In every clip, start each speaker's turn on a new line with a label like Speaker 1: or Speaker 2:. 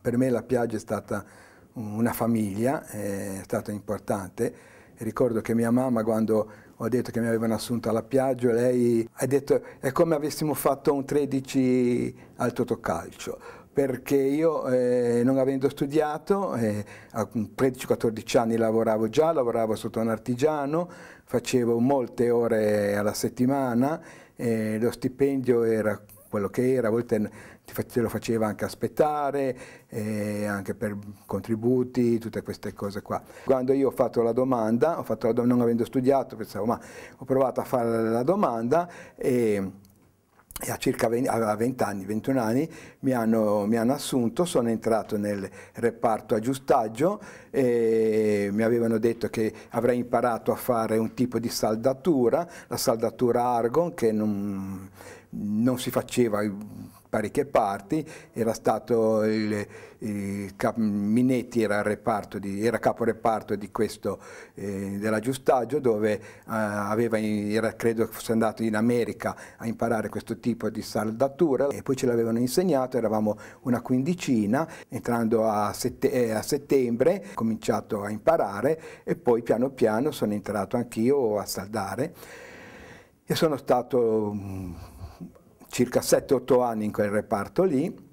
Speaker 1: Per me la Piaggio è stata una famiglia, è stato importante. Ricordo che mia mamma quando ho detto che mi avevano assunto alla Piaggio, lei ha detto è come avessimo fatto un 13 al totocalcio, perché io eh, non avendo studiato, eh, a 13-14 anni lavoravo già, lavoravo sotto un artigiano, facevo molte ore alla settimana, eh, lo stipendio era quello che era, a volte te lo faceva anche aspettare, eh, anche per contributi, tutte queste cose qua. Quando io ho fatto la domanda, ho fatto la domanda non avendo studiato, pensavo ma ho provato a fare la domanda e, e a circa 20, a 20 anni, 21 anni mi hanno, mi hanno, assunto, sono entrato nel reparto aggiustaggio e mi avevano detto che avrei imparato a fare un tipo di saldatura, la saldatura argon che non non si faceva in parecchie parti, era stato il, il cap, Minetti era, reparto di, era caporeparto di questo, eh, dell'aggiustaggio dove eh, aveva, era, credo fosse andato in America a imparare questo tipo di saldatura e poi ce l'avevano insegnato, eravamo una quindicina, entrando a, sette, eh, a settembre ho cominciato a imparare e poi piano piano sono entrato anch'io a saldare e sono stato mm, circa 7-8 anni in quel reparto lì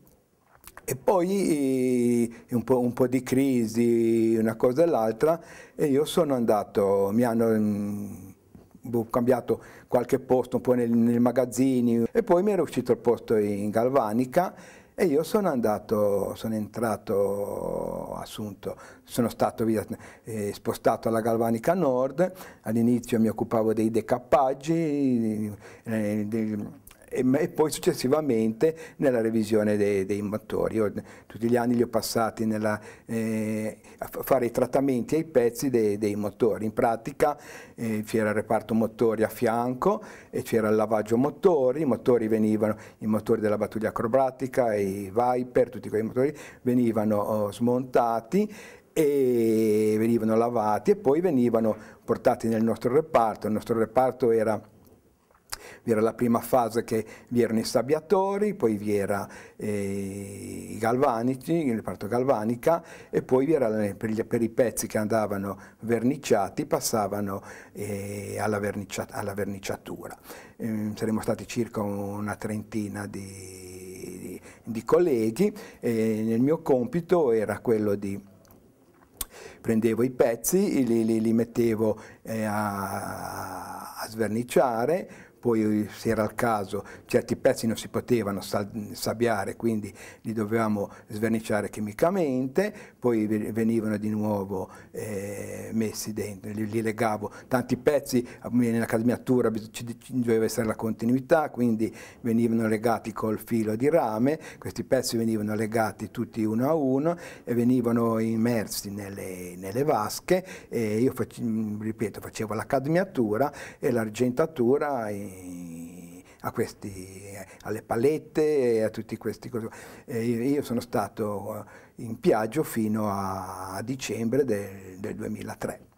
Speaker 1: e poi eh, un po', un po', di crisi, una cosa e l'altra, e io sono andato, mi hanno mm, ho boh, cambiato qualche posto un po' nei, nei magazzini e poi mi era uscito il posto in Galvanica e io sono andato, sono entrato assunto, sono stato via, eh, spostato alla Galvanica Nord, all'inizio mi occupavo dei decappaggi, eh, dei, e, e poi successivamente nella revisione dei, dei mattori. Io, tutti gli anni li ho passati nella, eh, a fare i trattamenti ai pezzi dei, dei motori. In pratica eh, c'era il reparto motori a fianco e c'era il lavaggio motori, i motori venivano, i motori della battaglia acrobatica, i Viper, tutti quei motori venivano oh, smontati e venivano lavati e poi venivano portati nel nostro reparto. Il nostro reparto era vi era la prima fase che vi erano i sabbiatori, poi vi era eh, i galvanici, la parte galvanica e poi vi era per, gli, per, i pezzi che andavano verniciati passavano eh, alla, vernicia, alla, verniciatura. Eh, saremmo stati circa una trentina di, di, di colleghi e il mio compito era quello di prendevo i pezzi, li, li, li mettevo eh, a, a sverniciare, poi se era il caso certi pezzi non si potevano sabbiare, quindi li dovevamo sverniciare chimicamente, poi venivano di nuovo eh, messi dentro, li, li, legavo. Tanti pezzi eh, nella casmiatura ci, ci doveva essere la continuità, quindi venivano legati col filo di rame, questi pezzi venivano legati tutti uno a uno e venivano immersi nelle, nelle vasche e io, facevo, ripeto, facevo la cadmiatura e l'argentatura in a questi, alle palette, e a tutti questi. E io sono stato eh, in Piaggio fino a dicembre del, del 2003.